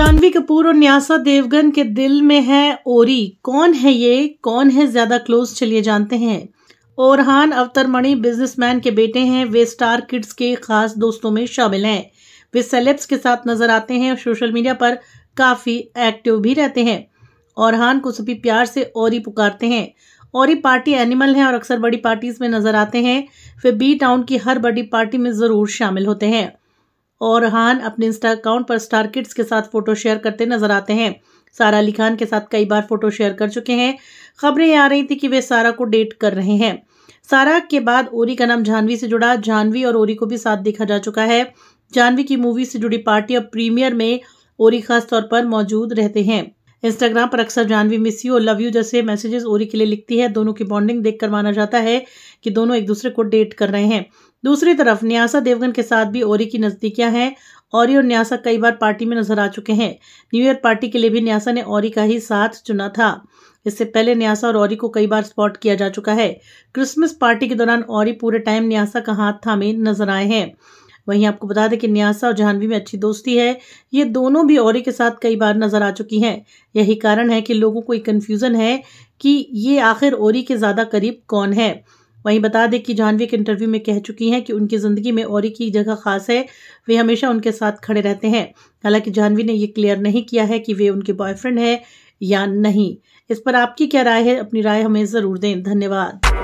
जानवी कपूर और न्यासा देवगन के दिल में है ओरी कौन है ये कौन है ज्यादा क्लोज चलिए जानते हैं ओरहान अवतरमणि बिजनेसमैन के बेटे हैं वे स्टार किड्स के खास दोस्तों में शामिल हैं वे सेलेब्स के साथ नजर आते हैं और सोशल मीडिया पर काफ़ी एक्टिव भी रहते हैं ओरहान को सभी प्यार से ओरी पुकारते हैं ओरी पार्टी एनिमल हैं और अक्सर बड़ी पार्टीज में नजर आते हैं वे बी टाउन की हर बड़ी पार्टी में ज़रूर शामिल होते हैं और हान अपने इंस्टा अकाउंट पर स्टार किड्स के साथ फोटो शेयर करते नजर आते हैं सारा अली खान के साथ कई बार फोटो शेयर कर चुके हैं खबरें आ रही थी कि वे सारा को डेट कर रहे हैं सारा के बाद ओरी का नाम जानवी से जुड़ा जानवी और ओरी को भी साथ देखा जा चुका है जानवी की मूवी से जुड़ी पार्टी और प्रीमियर में ओरी खास तौर पर मौजूद रहते हैं इंस्टाग्राम पर अक्सर जानवी मिस यू और लव यू जैसे मैसेजेस ओरी के लिए लिखती है दोनों की बॉन्डिंग देख कर माना जाता है कि दोनों एक दूसरे को डेट कर रहे हैं दूसरी तरफ न्यासा देवगन के साथ भी ओरी की नज़दीकियां हैं ओरी और न्यासा कई बार पार्टी में नजर आ चुके हैं न्यू ईयर पार्टी के लिए भी न्यासा ने ओरी का ही साथ चुना था इससे पहले न्यासा और ओरी को कई बार स्पॉट किया जा चुका है क्रिसमस पार्टी के दौरान ओरी पूरे टाइम न्यासा का हाथ थामे नजर आए हैं वहीं आपको बता दें कि न्यासा और जहानवी में अच्छी दोस्ती है ये दोनों भी और के साथ कई बार नजर आ चुकी हैं यही कारण है कि लोगों को एक कन्फ्यूज़न है कि ये आखिर ओरी के ज़्यादा करीब कौन है वहीं बता दें कि जहानवी एक इंटरव्यू में कह चुकी हैं कि उनकी ज़िंदगी में और की जगह खास है वे हमेशा उनके साथ खड़े रहते हैं हालांकि जहानवी ने ये क्लियर नहीं किया है कि वे उनके बॉयफ्रेंड हैं या नहीं इस पर आपकी क्या राय है अपनी राय हमें ज़रूर दें धन्यवाद